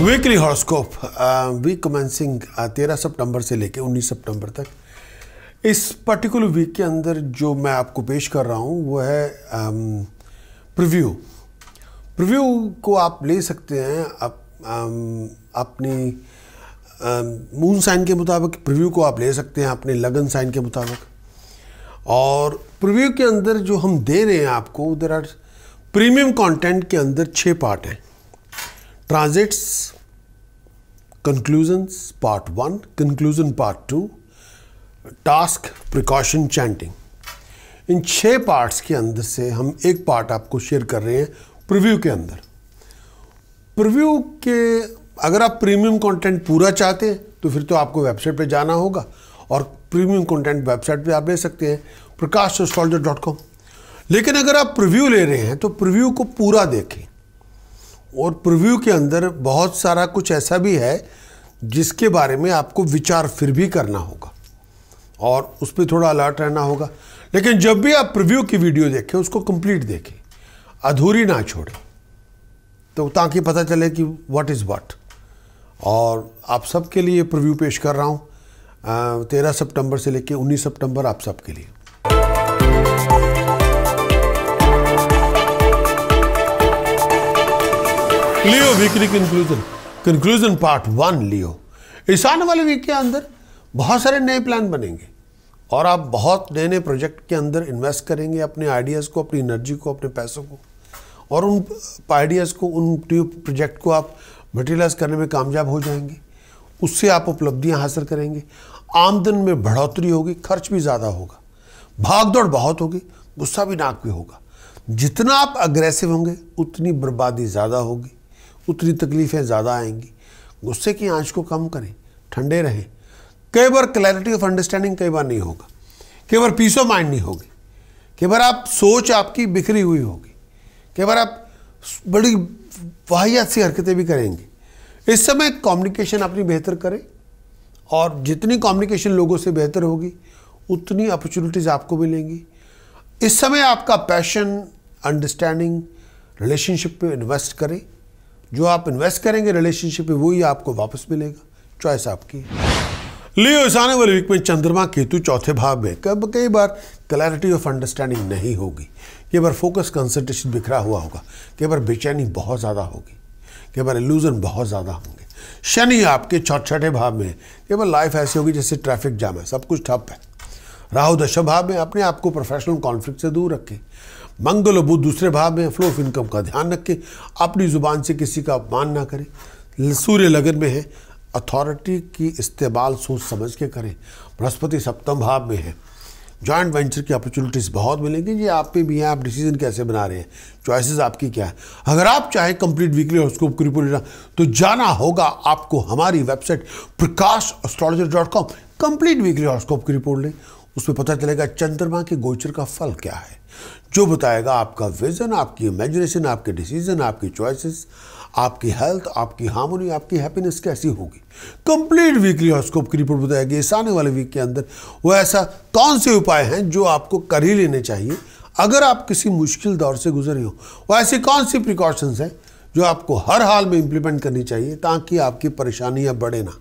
weekly horoscope week commencing तेरह सितंबर से लेकर उन्नीस सितंबर तक इस पर्टिकुलर वीक के अंदर जो मैं आपको पेश कर रहा हूँ वो है प्रीव्यू um, प्रीव्यू को आप ले सकते हैं आप um, अपनी मून um, साइन के मुताबिक प्रीव्यू को आप ले सकते हैं अपने लगन साइन के मुताबिक और प्रीव्यू के अंदर जो हम दे रहे हैं आपको देर आर प्रीमियम कंटेंट के अंदर छः पार्ट हैं transits conclusions part one conclusion part two task precaution chanting इन छह पार्ट्स के अंदर से हम एक पार्ट आपको शेयर कर रहे हैं प्रीव्यू के अंदर प्रीव्यू के अगर आप प्रीमियम कंटेंट पूरा चाहते हैं तो फिर तो आपको वेबसाइट पे जाना होगा और प्रीमियम कंटेंट वेबसाइट पे आप ले सकते हैं प्रकाश डॉट कॉम लेकिन अगर आप प्रीव्यू ले रहे हैं तो प्रीव्यू को पूरा देखें और प्रिव्यू के अंदर बहुत सारा कुछ ऐसा भी है जिसके बारे में आपको विचार फिर भी करना होगा और उस पर थोड़ा अलर्ट रहना होगा लेकिन जब भी आप प्रिव्यू की वीडियो देखें उसको कंप्लीट देखें अधूरी ना छोड़ें तो ताकि पता चले कि व्हाट इज़ व्हाट और आप सबके लिए प्रिव्यू पेश कर रहा हूँ तेरह सितंबर से लेकर उन्नीस सितंबर आप सबके लिए Leo weekly conclusion conclusion part one Leo इस आने वाले वीक के अंदर बहुत सारे नए प्लान बनेंगे और आप बहुत नए नए प्रोजेक्ट के अंदर इन्वेस्ट करेंगे अपने आइडियाज़ को अपनी एनर्जी को अपने पैसों को और उन आइडियाज़ को उन प्रोजेक्ट को आप मटेरियलाइज करने में कामयाब हो जाएंगे उससे आप उपलब्धियाँ हासिल करेंगे आमदन में बढ़ोतरी होगी खर्च भी ज़्यादा होगा भागदौड़ बहुत होगी गुस्सा भी नाक भी होगा जितना आप अग्रेसिव होंगे उतनी बर्बादी ज़्यादा होगी उतनी तकलीफ़ें ज़्यादा आएंगी गुस्से की आंच को कम करें ठंडे रहें कई बार क्लैरिटी ऑफ अंडरस्टैंडिंग कई बार नहीं होगा कई बार पीस ऑफ माइंड नहीं होगी कई बार आप सोच आपकी बिखरी हुई होगी कई बार आप बड़ी वाहियात सी हरकतें भी करेंगे इस समय कम्युनिकेशन अपनी बेहतर करें और जितनी कम्युनिकेशन लोगों से बेहतर होगी उतनी अपॉर्चुनिटीज़ आपको मिलेंगी इस समय आपका पैशन अंडरस्टैंडिंग रिलेशनशिप पे इन्वेस्ट करें जो आप इन्वेस्ट करेंगे रिलेशनशिप में वही आपको वापस मिलेगा चॉइस आपकी लियो इस आने वाले वीक में चंद्रमा केतु चौथे भाव में कब कई बार क्लैरिटी ऑफ अंडरस्टैंडिंग नहीं होगी कई बार फोकस कंसंट्रेशन बिखरा हुआ होगा कई बार बेचैनी बहुत ज़्यादा होगी कई बार एल्यूजन बहुत ज़्यादा होंगे शनि आपके छठे भाव में कई बार लाइफ ऐसी होगी जैसे ट्रैफिक जाम है सब कुछ ठप है राहु दशम भाव में अपने आप को प्रोफेशनल कॉन्फ्लिक्ट से दूर रखें मंगल और बुद्ध दूसरे भाव में फ्लो ऑफ इनकम का ध्यान रखें अपनी ज़ुबान से किसी का अपमान ना करें सूर्य लगन में है अथॉरिटी की इस्तेमाल सोच समझ के करें बृहस्पति सप्तम भाव में है जॉइंट वेंचर की अपॉर्चुनिटीज़ बहुत मिलेंगी ये आप पे भी हैं आप डिसीजन कैसे बना रहे हैं चॉइसेस आपकी क्या है अगर आप चाहें कंप्लीट वीकली और की रिपोर्ट लेना तो जाना होगा आपको हमारी website Prakash astrologer dot com complete weekly और की रिपोर्ट लें उसमें पता चलेगा चंद्रमा के गोचर का फल क्या है जो बताएगा आपका विज़न आपकी इमेजिनेशन आपके डिसीजन आपकी चॉइसेस आपकी हेल्थ आपकी हार्मोनी आपकी हैप्पीनेस कैसी होगी कंप्लीट वीकली हॉस्कोप की रिपोर्ट बताएगी इस आने वाले वीक के अंदर वो ऐसा कौन से उपाय हैं जो आपको कर ही लेने चाहिए अगर आप किसी मुश्किल दौर से गुजरे हो वो ऐसी कौन सी प्रिकॉशंस हैं जो आपको हर हाल में इंप्लीमेंट करनी चाहिए ताकि आपकी परेशानियां बढ़े ना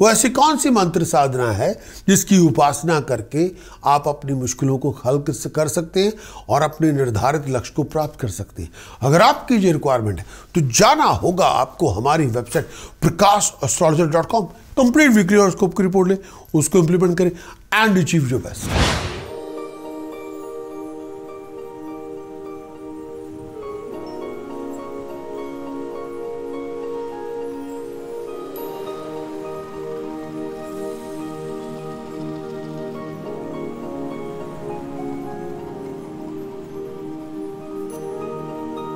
वो ऐसी कौन सी मंत्र साधना है जिसकी उपासना करके आप अपनी मुश्किलों को हल कर सकते हैं और अपने निर्धारित लक्ष्य को प्राप्त कर सकते हैं अगर आपकी ये रिक्वायरमेंट है तो जाना होगा आपको हमारी website Prakash dot com complete weekly horoscope की रिपोर्ट लें उसको इम्प्लीमेंट करें एंड अचीव योर बेस्ट